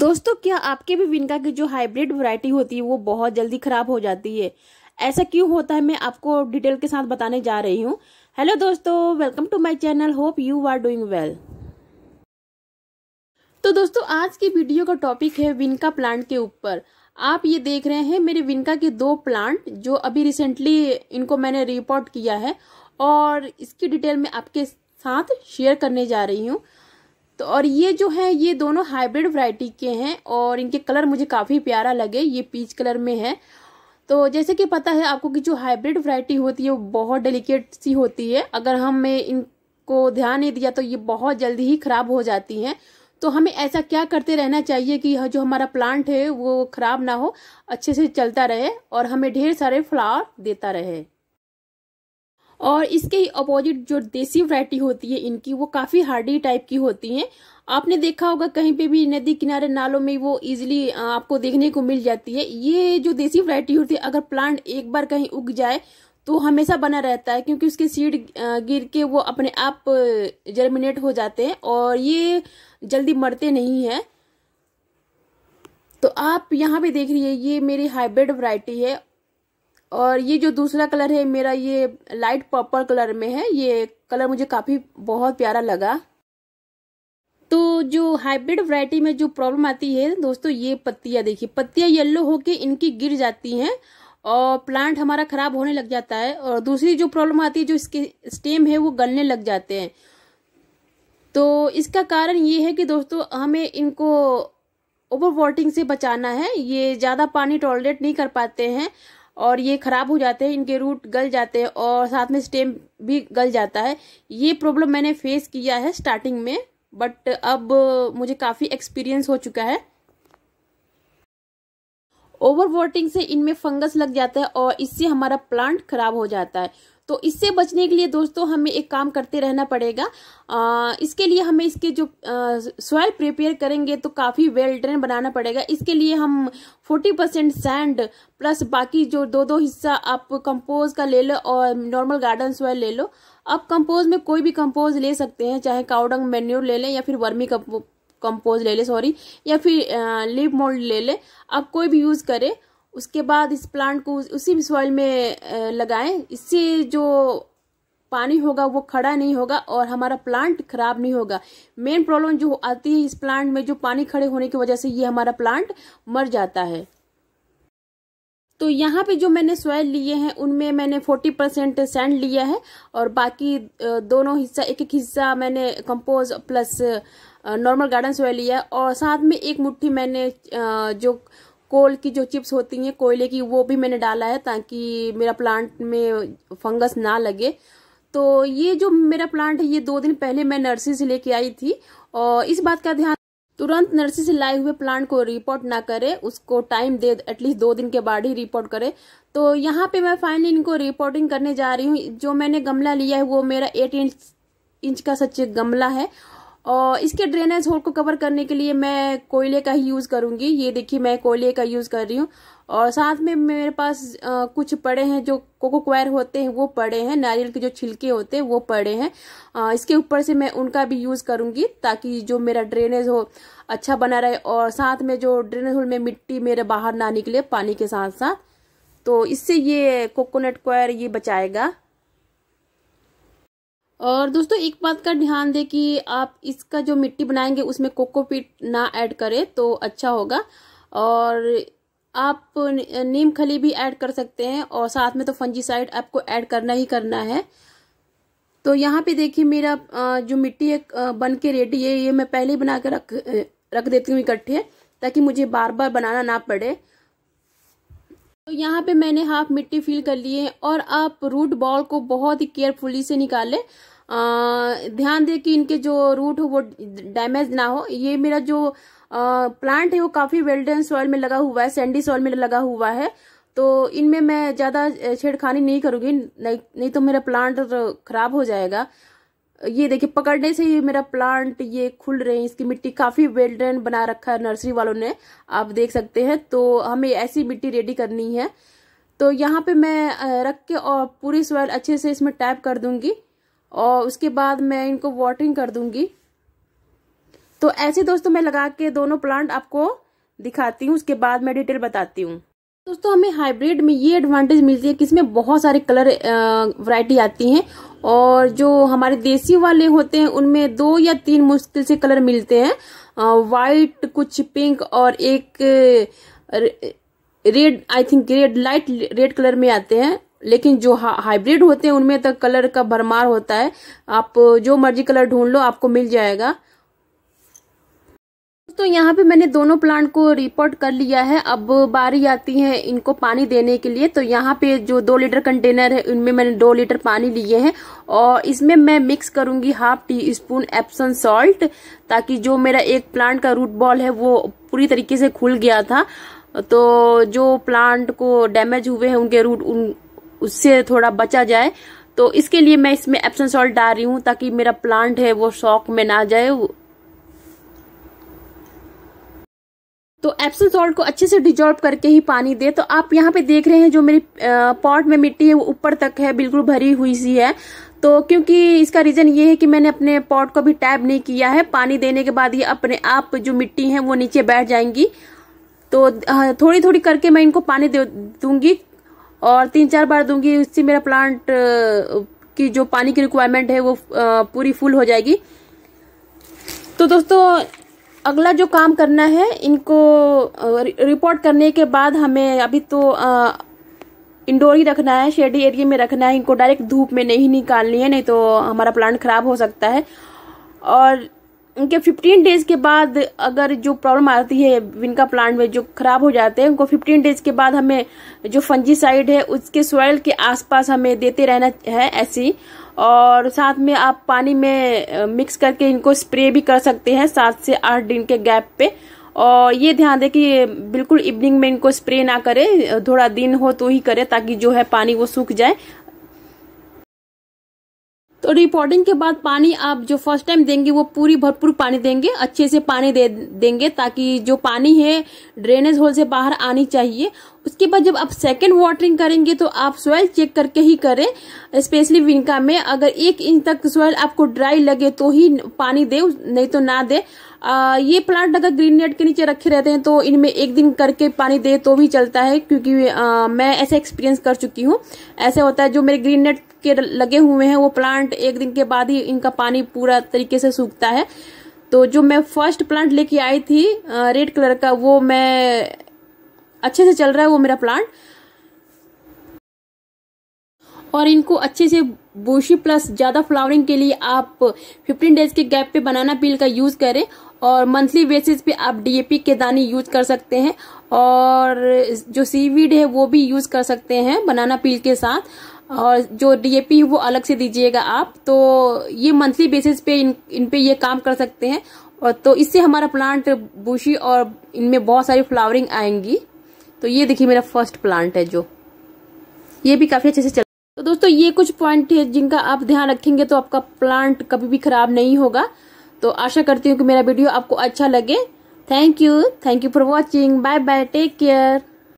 दोस्तों क्या आपके भी विनका की जो हाइब्रिड वैरायटी होती है वो बहुत जल्दी खराब हो जाती है ऐसा क्यों होता है मैं आपको डिटेल के साथ बताने जा रही हूँ हेलो दोस्तों welcome to my channel hope you are doing well तो दोस्तों आज की वीडियो का टॉपिक है विनका प्लांट के ऊपर आप ये देख रहे हैं मेरे विनका के दो प्लांट जो अभी रिसेंटली इनको मैंने रिपोर्ट किया है और इसकी डिटेल में आपके साथ शेयर करने जा रही हूँ तो और ये जो है ये दोनों हाइब्रिड वैरायटी के हैं और इनके कलर मुझे काफ़ी प्यारा लगे ये पीच कलर में है तो जैसे कि पता है आपको कि जो हाइब्रिड वैरायटी होती है वो बहुत डेलिकेट सी होती है अगर हमें इनको ध्यान नहीं दिया तो ये बहुत जल्दी ही ख़राब हो जाती हैं तो हमें ऐसा क्या करते रहना चाहिए कि जो हमारा प्लांट है वो ख़राब ना हो अच्छे से चलता रहे और हमें ढेर सारे फ्लावर देता रहे और इसके ही अपोजिट जो देसी वरायटी होती है इनकी वो काफ़ी हार्डी टाइप की होती हैं आपने देखा होगा कहीं पे भी नदी किनारे नालों में वो इजिली आपको देखने को मिल जाती है ये जो देसी वरायटी होती है अगर प्लांट एक बार कहीं उग जाए तो हमेशा बना रहता है क्योंकि उसके सीड गिर के वो अपने आप जर्मिनेट हो जाते हैं और ये जल्दी मरते नहीं हैं तो आप यहाँ पे देख रही है ये मेरी हाइब्रिड वरायटी है और ये जो दूसरा कलर है मेरा ये लाइट पर्पल कलर में है ये कलर मुझे काफ़ी बहुत प्यारा लगा तो जो हाइब्रिड वैरायटी में जो प्रॉब्लम आती है दोस्तों ये पत्तियाँ देखिए पत्तियाँ येल्लो होके इनकी गिर जाती हैं और प्लांट हमारा खराब होने लग जाता है और दूसरी जो प्रॉब्लम आती है जो इसके स्टेम है वो गलने लग जाते हैं तो इसका कारण ये है कि दोस्तों हमें इनको ओवर वाटरिंग से बचाना है ये ज़्यादा पानी टॉलरेट नहीं कर पाते हैं और ये ख़राब हो जाते हैं इनके रूट गल जाते हैं और साथ में स्टेम भी गल जाता है ये प्रॉब्लम मैंने फेस किया है स्टार्टिंग में बट अब मुझे काफ़ी एक्सपीरियंस हो चुका है ओवर से इनमें फंगस लग जाता है और इससे हमारा प्लांट खराब हो जाता है तो इससे बचने के लिए दोस्तों हमें एक काम करते रहना पड़ेगा आ, इसके लिए हमें इसके जो सॉयल प्रिपेयर करेंगे तो काफ़ी वेल ड्रेन बनाना पड़ेगा इसके लिए हम 40 परसेंट सैंड प्लस बाकी जो दो दो हिस्सा आप कंपोज का ले लो और नॉर्मल गार्डन सॉयल ले लो आप कंपोज में कोई भी कंपोज ले सकते हैं चाहे काउडंग मेन्यूर ले लें या फिर वर्मी कंपोज ले लें सॉरी या फिर लिप मोल्ड ले लें आप कोई भी यूज़ करें उसके बाद इस प्लांट को उसी भी सॉइल में लगाएं इससे जो पानी होगा वो खड़ा नहीं होगा और हमारा प्लांट खराब नहीं होगा मेन प्रॉब्लम जो आती है इस प्लांट में जो पानी खड़े होने की वजह से ये हमारा प्लांट मर जाता है तो यहाँ पे जो मैंने सॉइल लिए हैं उनमें मैंने 40 परसेंट सैंड लिया है और बाकी दोनों हिस्सा एक एक हिस्सा मैंने compost plus normal garden soil लिया है और साथ में एक मुट्ठी मैंने जो कोल की जो चिप्स होती हैं कोयले की वो भी मैंने डाला है ताकि मेरा प्लांट में फंगस ना लगे तो ये जो मेरा प्लांट है ये दो दिन पहले मैं नर्सरी से लेके आई थी और इस बात का ध्यान तुरंत नर्सरी से लाए हुए प्लांट को रिपोर्ट ना करे उसको टाइम दे एटलीस्ट दो दिन के बाद ही रिपोर्ट करे तो यहाँ पे मैं फाइनली इनको रिपोर्टिंग करने जा रही हूँ जो मैंने गमला लिया है वो मेरा एट इंच इंच का सच्चे गमला है और इसके ड्रेनेज होल को कवर करने के लिए मैं कोयले का ही यूज़ करूँगी ये देखिए मैं कोयले का यूज़ कर रही हूँ और साथ में मेरे पास आ, कुछ पड़े हैं जो कोको क्वायर होते हैं वो पड़े हैं नारियल के जो छिलके होते हैं वो पड़े हैं आ, इसके ऊपर से मैं उनका भी यूज़ करूँगी ताकि जो मेरा ड्रेनेज हो अच्छा बना रहे और साथ में जो ड्रेनेज होल में मिट्टी मेरे बाहर ना निकले पानी के साथ साथ तो इससे ये कोकोनट क्वायर ये बचाएगा और दोस्तों एक बात का ध्यान दें कि आप इसका जो मिट्टी बनाएंगे उसमें कोकोपीट ना ऐड करें तो अच्छा होगा और आप नीम खली भी ऐड कर सकते हैं और साथ में तो फंजीसाइड आपको ऐड करना ही करना है तो यहाँ पे देखिए मेरा जो मिट्टी है बन के रेडी है ये मैं पहले ही बना के रख रख देती हूँ इकट्ठे ताकि मुझे बार बार बनाना ना पड़े तो यहाँ पे मैंने हाफ मिट्टी फिल कर लिए और आप रूट बॉल को बहुत ही केयरफुली से निकालें ध्यान दें कि इनके जो रूट हो वो डैमेज ना हो ये मेरा जो प्लांट है वो काफ़ी वेल्डन सॉइल में लगा हुआ है सैंडी सॉइल में लगा हुआ है तो इनमें मैं ज़्यादा छेड़खानी नहीं करूँगी नहीं नहीं तो मेरा प्लांट खराब हो जाएगा ये देखिए पकड़ने से ही मेरा प्लांट ये खुल रहे हैं इसकी मिट्टी काफ़ी वेल्डन बना रखा है नर्सरी वालों ने आप देख सकते हैं तो हमें ऐसी मिट्टी रेडी करनी है तो यहाँ पे मैं रख के और पूरी सॉइल अच्छे से इसमें टैप कर दूंगी और उसके बाद मैं इनको वाटरिंग कर दूंगी तो ऐसे दोस्तों मैं लगा के दोनों प्लांट आपको दिखाती हूँ उसके बाद मैं डिटेल बताती हूँ दोस्तों हमें हाइब्रिड में ये एडवांटेज मिलती है कि इसमें बहुत सारे कलर वैरायटी आती हैं और जो हमारे देसी वाले होते हैं उनमें दो या तीन मुश्किल से कलर मिलते हैं वाइट कुछ पिंक और एक red I think red light red colour में आते हैं लेकिन जो हाइब्रिड होते हैं उनमें तो कलर का भरमार होता है आप जो मर्जी कलर ढूंढ लो आपको मिल जाएगा तो यहाँ पे मैंने दोनों प्लांट को रिपोर्ट कर लिया है अब बारी आती है इनको पानी देने के लिए तो यहाँ पे जो दो लीटर कंटेनर है उनमें मैंने दो लीटर पानी लिए हैं और इसमें मैं मिक्स करूंगी half teaspoon Epsom salt ताकि जो मेरा एक प्लांट का रूट बॉल है वो पूरी तरीके से खुल गया था तो जो प्लांट को डैमेज हुए हैं उनके रूट उन उससे थोड़ा बचा जाए तो इसके लिए मैं इसमें एप्सन सॉल्ट डाल रही हूँ ताकि मेरा प्लांट है वो शॉक में ना जाए तो एप्सन सॉल्ट को अच्छे से डिजॉल्व करके ही पानी दे तो आप यहाँ पे देख रहे हैं जो मेरी पॉट में मिट्टी है वो ऊपर तक है बिल्कुल भरी हुई सी है तो क्योंकि इसका रीज़न ये है कि मैंने अपने पॉट को भी टैब नहीं किया है पानी देने के बाद ये अपने आप जो मिट्टी है वो नीचे बैठ जाएंगी तो थोड़ी थोड़ी करके मैं इनको पानी दे दूंगी और तीन चार बार दूंगी उससे मेरा प्लांट की जो पानी की रिक्वायरमेंट है वो पूरी फुल हो जाएगी तो दोस्तों अगला जो काम करना है इनको रिपोर्ट करने के बाद हमें अभी तो इंडोर ही रखना है शेडी एरिया में रखना है इनको डायरेक्ट धूप में नहीं निकालनी है नहीं तो हमारा प्लांट खराब हो सकता है और उनके 15 डेज के बाद अगर जो प्रॉब्लम आती है विनका प्लांट में जो खराब हो जाते हैं उनको 15 डेज के बाद हमें जो फंजीसाइड है उसके सॉइल के आसपास हमें देते रहना है ऐसी और साथ में आप पानी में मिक्स करके इनको स्प्रे भी कर सकते हैं सात से आठ दिन के गैप पे और ये ध्यान दें कि बिल्कुल इवनिंग में इनको स्प्रे ना करें थोड़ा दिन हो तो ही करें ताकि जो है पानी वो सूख जाए तो रिपोर्टिंग के बाद पानी आप जो फर्स्ट टाइम देंगे वो पूरी भरपूर पानी देंगे अच्छे से पानी दे देंगे ताकि जो पानी है ड्रेनेज होल से बाहर आनी चाहिए उसके बाद जब आप सेकेंड वाटरिंग करेंगे तो आप सोयल चेक करके ही करें स्पेशली विनका में अगर एक इंच तक सोयल आपको ड्राई लगे तो ही पानी दे नहीं तो ना दे आ, ये प्लांट अगर ग्रीन नेट के नीचे रखे रहते हैं तो इनमें एक दिन करके पानी दे तो भी चलता है क्योंकि आ, मैं ऐसा एक्सपीरियंस कर चुकी हूँ ऐसा होता है जो मेरे ग्रीन नेट के लगे हुए हैं वो प्लांट एक दिन के बाद ही इनका पानी पूरा तरीके से सूखता है तो जो मैं फर्स्ट प्लांट लेके आई थी रेड कलर का वो मैं अच्छे से चल रहा है वो मेरा प्लांट और इनको अच्छे से बोशी प्लस ज़्यादा फ्लावरिंग के लिए आप 15 डेज के गैप पे बनाना पील का यूज़ करें और मंथली बेसिस पे आप डीएपी के दाने यूज कर सकते हैं और जो सीवीड है वो भी यूज कर सकते हैं बनाना पील के साथ और जो डीएपी है वो अलग से दीजिएगा आप तो ये मंथली बेसिस पे इन इन पे ये काम कर सकते हैं और तो इससे हमारा प्लांट बूशी और इनमें बहुत सारी फ्लावरिंग आएंगी तो ये देखिए मेरा फर्स्ट प्लांट है जो ये भी काफ़ी अच्छे से चल तो दोस्तों ये कुछ पॉइंट है जिनका आप ध्यान रखेंगे तो आपका प्लांट कभी भी खराब नहीं होगा तो आशा करती हूँ कि मेरा वीडियो आपको अच्छा लगे thank you thank you for watching bye bye take care